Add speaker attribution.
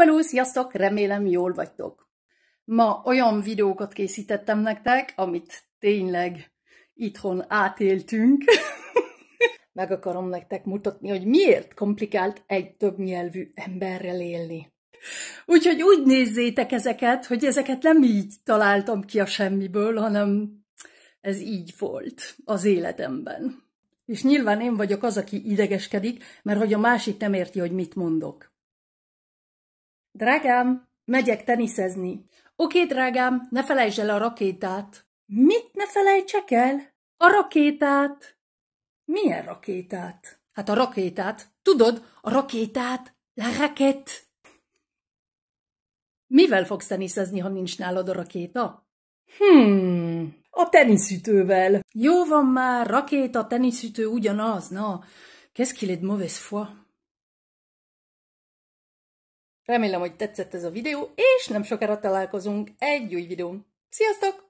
Speaker 1: hello, sziasztok! Remélem jól vagytok. Ma olyan videókat készítettem nektek, amit tényleg itthon átéltünk. Meg akarom nektek mutatni, hogy miért komplikált egy több nyelvű emberrel élni. Úgyhogy úgy nézzétek ezeket, hogy ezeket nem így találtam ki a semmiből, hanem ez így volt az életemben. És nyilván én vagyok az, aki idegeskedik, mert hogy a másik nem érti, hogy mit mondok. Drágám, megyek teniszezni. Oké, drágám, ne felejtsd el a rakétát. Mit ne felejtsek el? A rakétát. Milyen rakétát? Hát a rakétát. Tudod, a rakétát. La raket. Mivel fogsz teniszezni, ha nincs nálad a rakéta? Hmm, a teniszütővel. Jó van már, rakéta, teniszütő ugyanaz, na. Qu'est-ce qu'il est de mauvaise foi? Remélem, hogy tetszett ez a videó, és nem sokára találkozunk egy új videón. Sziasztok!